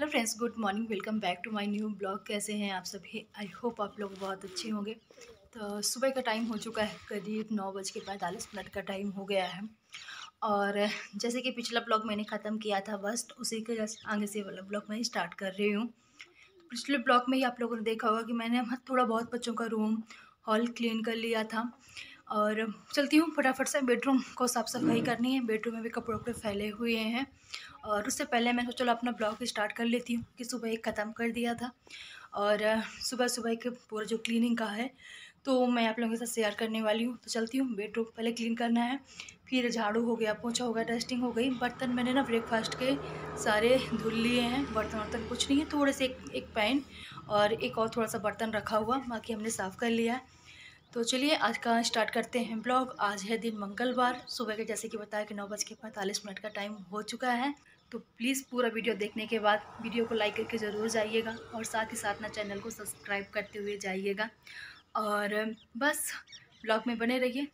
hello friends good morning welcome back to my new blog कैसे हैं आप सभी आई होप आप लोग बहुत अच्छे होंगे तो सुबह का टाइम हो चुका है करीब नौ बज के पैंतालीस मिनट का टाइम हो गया है और जैसे कि पिछला ब्लॉग मैंने ख़त्म किया था बस तो उसी के आगे से वाला ब्लॉग मैं स्टार्ट कर रही हूँ पिछले ब्लॉग में ही आप लोगों ने देखा होगा कि मैंने मतलब थोड़ा बहुत बच्चों का रूम हॉल क्लीन कर लिया था और चलती हूँ फटाफट से बेडरूम को साफ़ सफाई करनी है बेडरूम में भी कपड़े वपड़े फैले हुए हैं और उससे पहले मैं चलो अपना ब्लॉग स्टार्ट कर लेती हूँ कि सुबह एक ख़त्म कर दिया था और सुबह सुबह एक पूरा जो क्लीनिंग का है तो मैं आप लोगों के साथ शेयर करने वाली हूँ तो चलती हूँ बेडरूम पहले क्लीन करना है फिर झाड़ू हो गया पोछा हो गया डस्टिंग हो गई बर्तन मैंने ना ब्रेकफास्ट के सारे धुल लिए हैं बर्तन वर्तन कुछ नहीं है थोड़े से एक एक पैन और एक और थोड़ा सा बर्तन रखा हुआ बाकी हमने साफ़ कर लिया है तो चलिए आज का स्टार्ट करते हैं ब्लॉग आज है दिन मंगलवार सुबह के जैसे कि बताया कि नौ बज के पैंतालीस मिनट का टाइम हो चुका है तो प्लीज़ पूरा वीडियो देखने के बाद वीडियो को लाइक करके ज़रूर जाइएगा और साथ ही साथ ना चैनल को सब्सक्राइब करते हुए जाइएगा और बस ब्लॉग में बने रहिए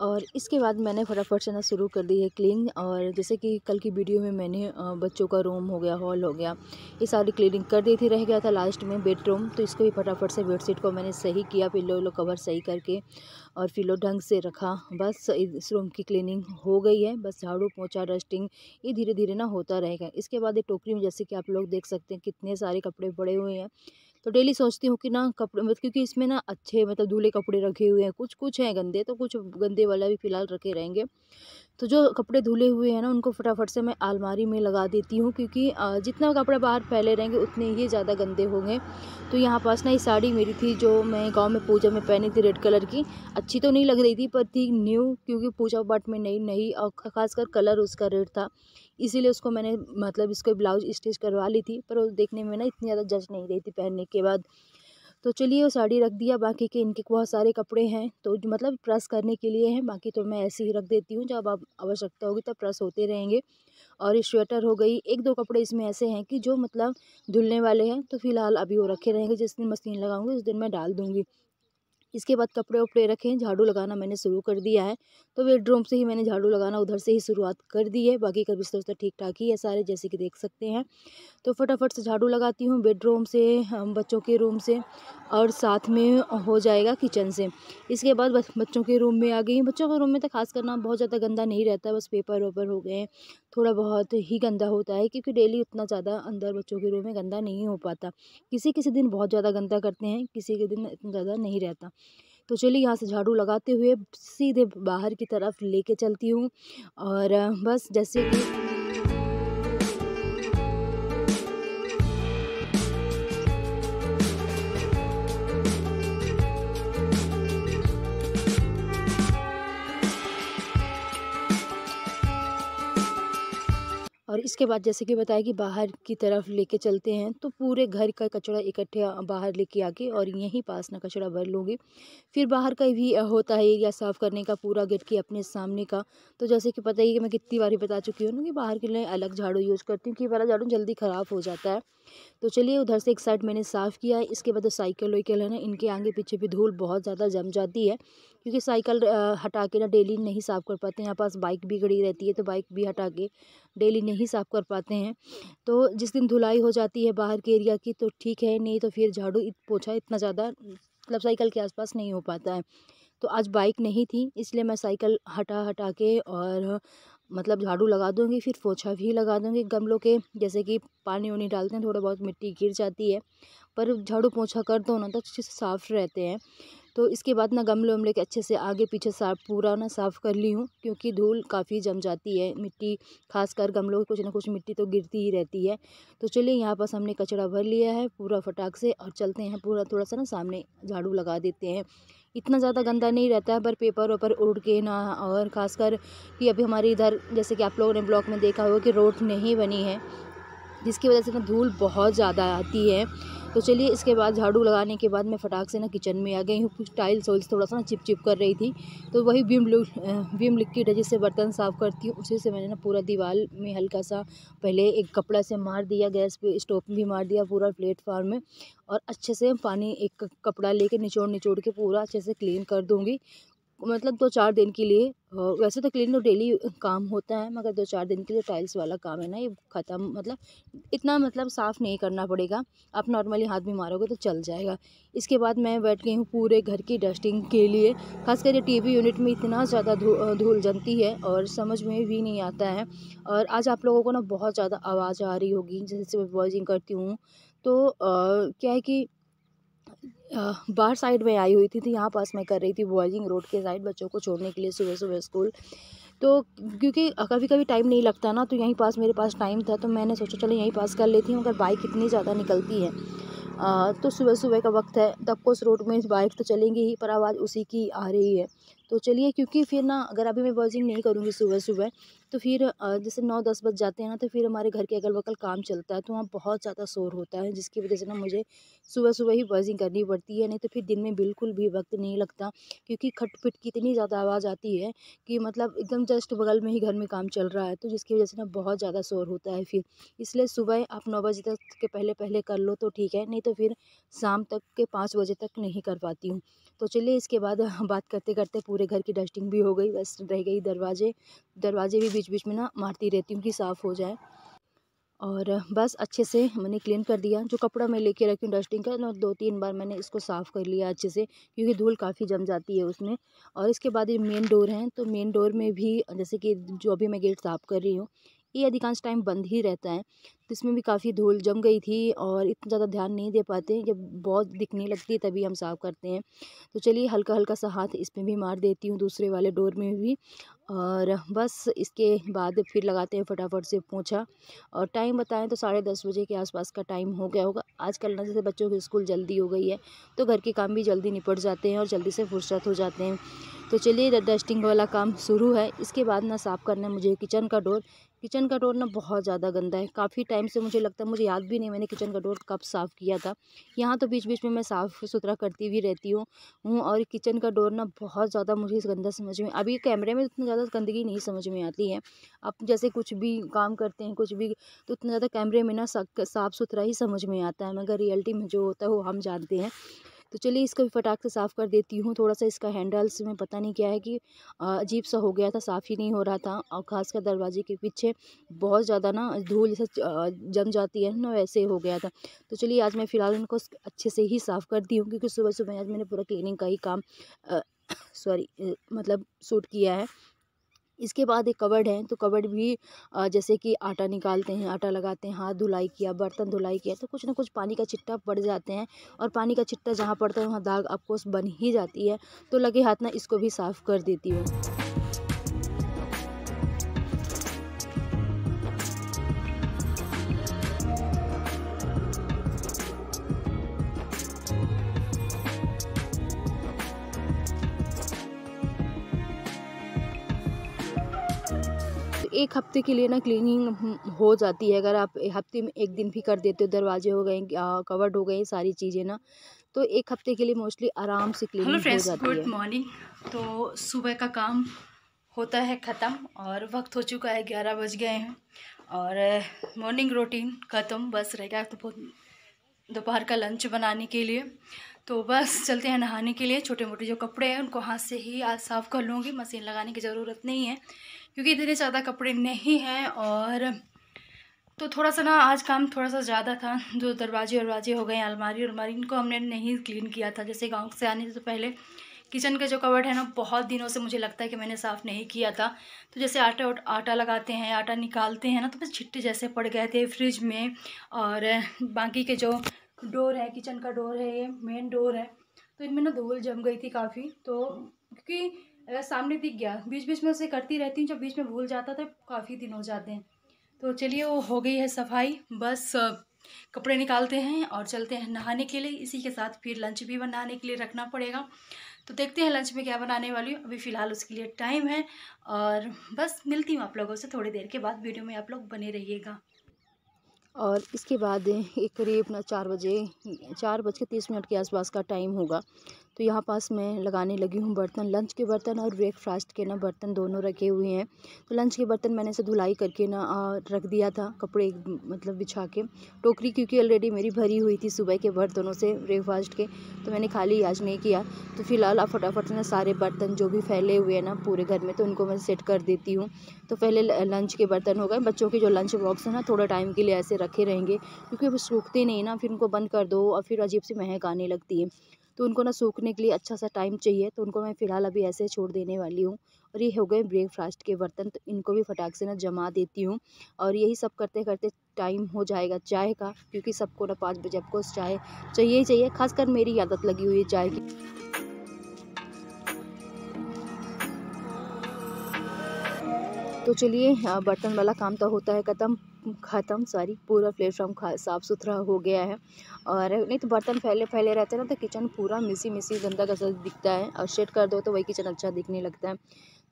और इसके बाद मैंने फटाफट से ना शुरू कर दी है क्लीनिंग और जैसे कि कल की वीडियो में मैंने बच्चों का रूम हो गया हॉल हो गया ये सारी क्लीनिंग कर दी थी रह गया था लास्ट में बेडरूम तो इसको भी फटाफट से बेडशीट को मैंने सही किया पिल्लो विल्लो कवर सही करके और पिल्लो ढंग से रखा बस इस रूम की क्लीनिंग हो गई है बस झाड़ू पोछा डस्टिंग ये धीरे धीरे ना होता रहेगा इसके बाद ये टोकरी में जैसे कि आप लोग देख सकते हैं कितने सारे कपड़े पड़े हुए हैं तो डेली सोचती हूँ कि ना कपड़े मतलब क्योंकि इसमें ना अच्छे मतलब धूले कपड़े रखे हुए हैं कुछ कुछ हैं गंदे तो कुछ गंदे वाला भी फ़िलहाल रखे रहेंगे तो जो कपड़े धुले हुए हैं ना उनको फटाफट से मैं अलमारी में लगा देती हूँ क्योंकि जितना कपड़े बाहर फैले रहेंगे उतने ही ज़्यादा गंदे होंगे तो यहाँ पास ना ये साड़ी मेरी थी जो मैं गांव में पूजा में पहनी थी रेड कलर की अच्छी तो नहीं लग रही थी पर थी न्यू क्योंकि पूजा पाठ में नई नई और ख़ासकर कलर उसका रेड था इसीलिए उसको मैंने मतलब इसको ब्लाउज स्टिच करवा ली थी पर देखने में ना इतनी ज़्यादा जच नहीं रही थी पहनने के बाद तो चलिए वो साड़ी रख दिया बाकी के इनके बहुत सारे कपड़े हैं तो मतलब प्रेस करने के लिए हैं बाकी तो मैं ऐसे ही रख देती हूँ जब आप आवश्यकता होगी तब प्रेस होते रहेंगे और ये स्वेटर हो गई एक दो कपड़े इसमें ऐसे हैं कि जो मतलब धुलने वाले हैं तो फ़िलहाल अभी वो रखे रहेंगे जिस दिन मशीन लगाऊंगी उस दिन मैं डाल दूँगी इसके बाद कपड़े वपड़े रखे झाड़ू लगाना मैंने शुरू कर दिया है तो बेडरूम से ही मैंने झाड़ू लगाना उधर से ही शुरुआत कर दी है बाकी का बिस्तर उस्तर ठीक ठाक ही है सारे जैसे कि देख सकते हैं तो फटाफट से झाड़ू लगाती हूँ बेडरूम से बच्चों के रूम से और साथ में हो जाएगा किचन से इसके बाद बच्चों के रूम में आ गई बच्चों के रूम में तो खास करना बहुत ज़्यादा गंदा नहीं रहता बस पेपर वेपर हो गए थोड़ा बहुत ही गंदा होता है क्योंकि डेली उतना ज़्यादा अंदर बच्चों के रूम में गंदा नहीं हो पाता किसी किसी दिन बहुत ज़्यादा गंदा करते हैं किसी के दिन इतना ज़्यादा नहीं रहता तो चलिए यहाँ से झाड़ू लगाते हुए सीधे बाहर की तरफ लेके चलती हूँ और बस जैसे कि इसके बाद जैसे कि बताया कि बाहर की तरफ लेके चलते हैं तो पूरे घर का कचरा इकट्ठे बाहर लेके आके और यहीं पास ना कचरा भर लोगे फिर बाहर का भी होता है एरिया साफ़ करने का पूरा गेट के अपने सामने का तो जैसे कि पता ही कि मैं कितनी बार बता चुकी हूँ कि बाहर के लिए अलग झाड़ू यूज़ करती हूँ कि वाला झाड़ू जल्दी ख़राब हो जाता है तो चलिए उधर से एक साइड मैंने साफ़ किया है इसके बाद तो साइकिल वाइकिल है ना इनके आगे पीछे भी धूल बहुत ज़्यादा जम जाती है क्योंकि साइकिल हटा के ना डेली नहीं साफ़ कर पाते हैं यहाँ पास बाइक भी खड़ी रहती है तो बाइक भी हटा के डेली नहीं साफ़ कर पाते हैं तो जिस दिन धुलाई हो जाती है बाहर के एरिया की तो ठीक है नहीं तो फिर झाड़ू पोछा इतना ज़्यादा मतलब साइकिल के आसपास नहीं हो पाता है तो आज बाइक नहीं थी इसलिए मैं साइकिल हटा हटा के और मतलब झाड़ू लगा दूँगी फिर पोछा भी लगा दूँगी गमलों के जैसे कि पानी उनी डालते हैं थोड़ा बहुत मिट्टी गिर जाती है पर झाड़ू पोछा कर दो ना तो अच्छे से साफ़ रहते हैं तो इसके बाद ना गमले वमले के अच्छे से आगे पीछे साफ पूरा ना साफ़ कर ली हूँ क्योंकि धूल काफ़ी जम जाती है मिट्टी खासकर गमलों में कुछ ना कुछ मिट्टी तो गिरती ही रहती है तो चलिए यहाँ पास हमने कचरा भर लिया है पूरा फटाक से और चलते हैं पूरा थोड़ा सा ना सामने झाड़ू लगा देते हैं इतना ज़्यादा गंदा नहीं रहता है पर पेपर वेपर उड़ के ना और ख़ासकर कि अभी हमारे इधर जैसे कि आप लोगों ने ब्लॉक में देखा होगा कि रोड नहीं बनी है जिसकी वजह से ना धूल बहुत ज़्यादा आती है तो चलिए इसके बाद झाड़ू लगाने के बाद मैं फटाक से ना किचन में आ गई हूँ कुछ टाइल्स वाइल्स थोड़ा सा ना चिप चिप कर रही थी तो वही विम विम लिक्विड है जिससे बर्तन साफ़ करती हूँ उसी से मैंने ना पूरा दीवार में हल्का सा पहले एक कपड़ा से मार दिया गैस पे स्टोव भी मार दिया पूरा प्लेटफार्म में और अच्छे से पानी एक कपड़ा लेके निचोड़ निचोड़ के पूरा अच्छे से क्लीन कर दूँगी मतलब दो चार दिन के लिए वैसे तो क्लीन तो डेली काम होता है मगर दो चार दिन के लिए टाइल्स वाला काम है ना ये ख़त्म मतलब इतना मतलब साफ़ नहीं करना पड़ेगा आप नॉर्मली हाथ भी मारोगे तो चल जाएगा इसके बाद मैं बैठ गई हूँ पूरे घर की डस्टिंग के लिए खासकर ये वी यूनिट में इतना ज़्यादा धूल जमती है और समझ में भी नहीं आता है और आज आप लोगों को ना बहुत ज़्यादा आवाज़ आ रही होगी जैसे मैं वॉइजिंग करती हूँ तो आ, क्या है कि बाहर साइड में आई हुई थी तो यहाँ पास मैं कर रही थी बॉयजिंग रोड के साइड बच्चों को छोड़ने के लिए सुबह सुबह स्कूल तो क्योंकि कभी कभी टाइम नहीं लगता ना तो यहीं पास मेरे पास टाइम था तो मैंने सोचा चलो यहीं पास कर लेती हूँ अगर बाइक इतनी ज़्यादा निकलती है आ, तो सुबह सुबह का वक्त है तब को उस रोड में बाइक तो चलेंगी ही पर आवाज़ उसी की आ रही है तो चलिए क्योंकि फिर ना अगर अभी मैं बॉजिंग नहीं करूँगी सुबह सुबह तो फिर जैसे नौ दस बज जाते हैं ना तो फिर हमारे घर के अगल बगल काम चलता है तो वहाँ बहुत ज़्यादा शोर होता है जिसकी वजह से ना मुझे सुबह सुबह ही बॉजिंग करनी पड़ती है नहीं तो फिर दिन में बिल्कुल भी वक्त नहीं लगता क्योंकि खटपट की इतनी ज़्यादा आवाज़ आती है कि मतलब एकदम जस्ट बगल में ही घर में काम चल रहा है तो जिसकी वजह से ना बहुत ज़्यादा शोर होता है फिर इसलिए सुबह आप नौ बजे तक के पहले पहले कर लो तो ठीक है नहीं तो फिर शाम तक के पाँच बजे तक नहीं कर पाती हूँ तो चलिए इसके बाद बात करते करते पूरे घर की डस्टिंग भी हो गई बस रह गई दरवाजे दरवाजे भी बीच बीच में ना मारती रहती हूँ कि साफ़ हो जाए और बस अच्छे से मैंने क्लीन कर दिया जो कपड़ा मैं लेके रखी हूँ डस्टिंग का ना दो तीन बार मैंने इसको साफ़ कर लिया अच्छे से क्योंकि धूल काफ़ी जम जाती है उसमें और इसके बाद ये मेन डोर हैं तो मेन डोर में भी जैसे कि जो अभी मैं गेट साफ़ कर रही हूँ ये अधिकांश टाइम बंद ही रहता है तो इसमें भी काफ़ी धूल जम गई थी और इतना ज़्यादा ध्यान नहीं दे पाते जब बहुत दिखने लगती है तभी हम साफ़ करते हैं तो चलिए हल्का हल्का सा हाथ इसमें भी मार देती हूँ दूसरे वाले डोर में भी और बस इसके बाद फिर लगाते हैं फटाफट से पूछा और टाइम बताएं तो साढ़े दस बजे के आसपास का टाइम हो गया होगा आजकल ना जैसे बच्चों की स्कूल जल्दी हो गई है तो घर के काम भी जल्दी निपट जाते हैं और जल्दी से फुर्सत हो जाते हैं तो चलिए डस्टिंग वाला काम शुरू है इसके बाद ना साफ़ करना है मुझे किचन का डोर किचन का डोर ना बहुत ज़्यादा गंदा है काफ़ी टाइम से मुझे लगता है मुझे याद भी नहीं मैंने किचन का डोर कब साफ़ किया था यहाँ तो बीच बीच में मैं साफ़ सुथरा करती भी रहती हूँ हूँ और किचन का डोर ना बहुत ज़्यादा मुझे इस गंदा समझ में अभी कैमरे में उतनी ज़्यादा गंदगी नहीं समझ में आती है अब जैसे कुछ भी काम करते हैं कुछ भी तो उतना ज़्यादा कैमरे में ना साफ़ सुथरा ही समझ में आता है मगर रियलिटी में जो होता है वो हम जानते हैं तो चलिए इसको भी फटाक से साफ़ कर देती हूँ थोड़ा सा इसका हैंडल्स में पता नहीं क्या है कि अजीब सा हो गया था साफ़ ही नहीं हो रहा था और ख़ासकर दरवाजे के पीछे बहुत ज़्यादा ना धूल जैसा जम जाती है ना वैसे हो गया था तो चलिए आज मैं फ़िलहाल इनको अच्छे से ही साफ़ करती हूँ क्योंकि सुबह सुबह आज मैंने पूरा क्लिनिंग का ही काम सॉरी मतलब सूट किया है इसके बाद एक कबर्ड है तो कबर्ड भी जैसे कि आटा निकालते हैं आटा लगाते हैं हाथ धुलाई किया बर्तन धुलाई किया तो कुछ ना कुछ पानी का छिट्टा पड़ जाते हैं और पानी का छिट्टा जहाँ पड़ता है वहाँ दाग आपको बन ही जाती है तो लगे हाथ ना इसको भी साफ़ कर देती हूँ एक हफ्ते के लिए ना क्लीनिंग हो जाती है अगर आप हफ्ते में एक दिन भी कर देते हो दरवाजे हो गए कवर्ड हो गए सारी चीज़ें ना तो एक हफ्ते के लिए मोस्टली आराम से क्लीनिंग हो जाती है गुड मॉर्निंग तो सुबह का काम होता है ख़त्म और वक्त हो चुका है ग्यारह बज गए हैं और मॉर्निंग रूटीन ख़त्म बस रह गया तो बहुत दोपहर का लंच बनाने के लिए तो बस चलते हैं नहाने के लिए छोटे मोटे जो कपड़े हैं उनको हाथ से ही आज साफ़ कर लूँगी मशीन लगाने की ज़रूरत नहीं है क्योंकि इतने ज़्यादा कपड़े नहीं हैं और तो थोड़ा सा ना आज काम थोड़ा सा ज़्यादा था जो दरवाजे वरवाजे हो गए अलमारी अलमारी इनको हमने नहीं क्लीन किया था जैसे गाँव से आने से पहले किचन का जो कवर्ड है ना बहुत दिनों से मुझे लगता है कि मैंने साफ़ नहीं किया था तो जैसे आटा आटा लगाते हैं आटा निकालते हैं ना तो बस छिट्टे जैसे पड़ गए थे फ्रिज में और बाकी के जो डोर है किचन का डोर है ये मेन डोर है तो इनमें ना धूल जम गई थी काफ़ी तो क्योंकि सामने दिख गया बीच बीच में उसे करती रहती हूँ जब बीच में भूल जाता था काफ़ी दिन हो जाते हैं तो चलिए वो हो गई है सफाई बस कपड़े निकालते हैं और चलते हैं नहाने के लिए इसी के साथ फिर लंच भी बनाने के लिए रखना पड़ेगा तो देखते हैं लंच में क्या बनाने वाली हूँ अभी फ़िलहाल उसके लिए टाइम है और बस मिलती हूँ आप लोगों से थोड़ी देर के बाद वीडियो में आप लोग बने रहिएगा और इसके बाद एक करीब ना चार बजे चार बज के तीस मिनट के आसपास का टाइम होगा तो यहाँ पास मैं लगाने लगी हूँ बर्तन लंच के बर्तन और ब्रेकफास्ट के ना बर्तन दोनों रखे हुए हैं तो लंच के बर्तन मैंने इसे धुलाई करके ना रख दिया था कपड़े मतलब बिछा के टोकरी क्योंकि ऑलरेडी मेरी भरी हुई थी सुबह के बर्तनों से ब्रेकफास्ट के तो मैंने खाली आज नहीं किया तो फिलहाल आप फटाफट ना सारे बर्तन जो भी फैले हुए हैं ना पूरे घर में तो उनको मैं सेट कर देती हूँ तो पहले लंच के बर्तन हो गए बच्चों के जो लंच बॉक्स है ना थोड़ा टाइम के लिए ऐसे रखे रहेंगे क्योंकि वो सूखते नहीं ना फिर उनको बंद कर दो और फिर अजीब सी महक आने लगती है तो उनको ना सूखने के लिए अच्छा सा टाइम चाहिए तो उनको मैं फ़िलहाल अभी ऐसे छोड़ देने वाली हूँ और ये हो गए ब्रेकफास्ट के बर्तन तो इनको भी फटाक से ना जमा देती हूँ और यही सब करते करते टाइम हो जाएगा चाय का क्योंकि सबको ना पाँच बजे आपको चाय चाहिए ही चाहिए खासकर मेरी आदत लगी हुई है चाय की तो चलिए बर्तन वाला काम तो होता है ख़त्म ख़त्म सॉरी पूरा प्लेटफॉर्म साफ़ सुथरा हो गया है और नहीं तो बर्तन फैले फैले रहते हैं ना तो किचन पूरा मिसी मिसी गंदा गसा दिखता है और शेड कर दो तो वही किचन अच्छा दिखने लगता है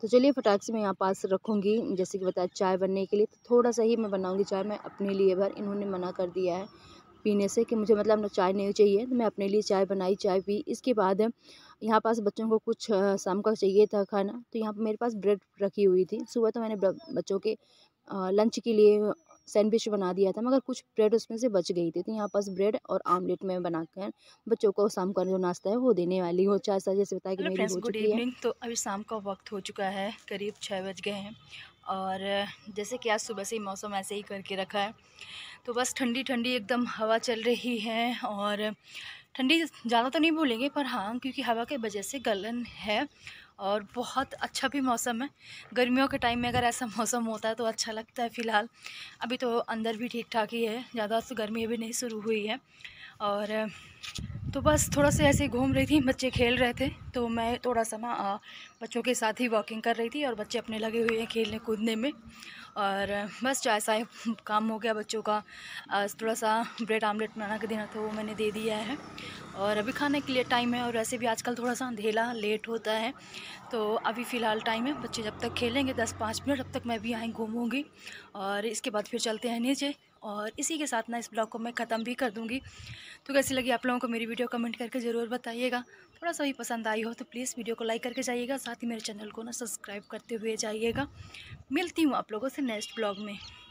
तो चलिए फटाक से मैं यहाँ पास रखूँगी जैसे कि बताया चाय बनने के लिए तो थोड़ा सा ही मैं बनाऊँगी चाय मैं अपने लिए भर इन्होंने मना कर दिया है पीने से कि मुझे मतलब ना चाय नहीं चाहिए तो मैं अपने लिए चाय बनाई चाय पी इसके बाद यहाँ पास बच्चों को कुछ शाम का चाहिए था खाना तो यहाँ पर मेरे पास ब्रेड रखी हुई थी सुबह तो मैंने बच्चों के लंच के लिए सैंडविच बना दिया था मगर कुछ ब्रेड उसमें से बच गई थी तो यहाँ पास ब्रेड और आमलेट में बनाकर बच्चों को शाम का जो नाश्ता है वो देने वाली हूँ चार साझे जैसे बताया कि मेरी हो चुकी है तो अभी शाम का वक्त हो चुका है करीब छः बज गए हैं और जैसे कि आज सुबह से ही मौसम ऐसे ही करके रखा है तो बस ठंडी ठंडी एकदम हवा चल रही है और ठंडी ज़्यादा तो नहीं भूलेंगे पर हाँ क्योंकि हवा के वजह से गलन है और बहुत अच्छा भी मौसम है गर्मियों के टाइम में अगर ऐसा मौसम होता है तो अच्छा लगता है फ़िलहाल अभी तो अंदर भी ठीक ठाक ही है ज़्यादा तो गर्मी अभी नहीं शुरू हुई है और तो बस थोड़ा सा ऐसे घूम रही थी बच्चे खेल रहे थे तो मैं थोड़ा सा ना बच्चों के साथ ही वॉकिंग कर रही थी और बच्चे अपने लगे हुए हैं खेलने कूदने में और बस चाय सा काम हो गया बच्चों का थोड़ा सा ब्रेड आमलेट बनाना के देना था वो मैंने दे दिया है और अभी खाने के लिए टाइम है और वैसे भी आजकल थोड़ा सा अंधेला लेट होता है तो अभी फ़िलहाल टाइम है बच्चे जब तक खेलेंगे दस पाँच मिनट तब तक मैं भी यहाँ घूमूँगी और इसके बाद फिर चलते हैं नीचे और इसी के साथ ना इस ब्लॉग को मैं ख़त्म भी कर दूँगी तो कैसी लगी आप लोगों को मेरी वीडियो कमेंट करके ज़रूर बताइएगा थोड़ा सा भी पसंद आई हो तो प्लीज़ वीडियो को लाइक करके जाइएगा साथ ही मेरे चैनल को ना सब्सक्राइब करते हुए जाइएगा मिलती हूँ आप लोगों से नेक्स्ट ब्लॉग में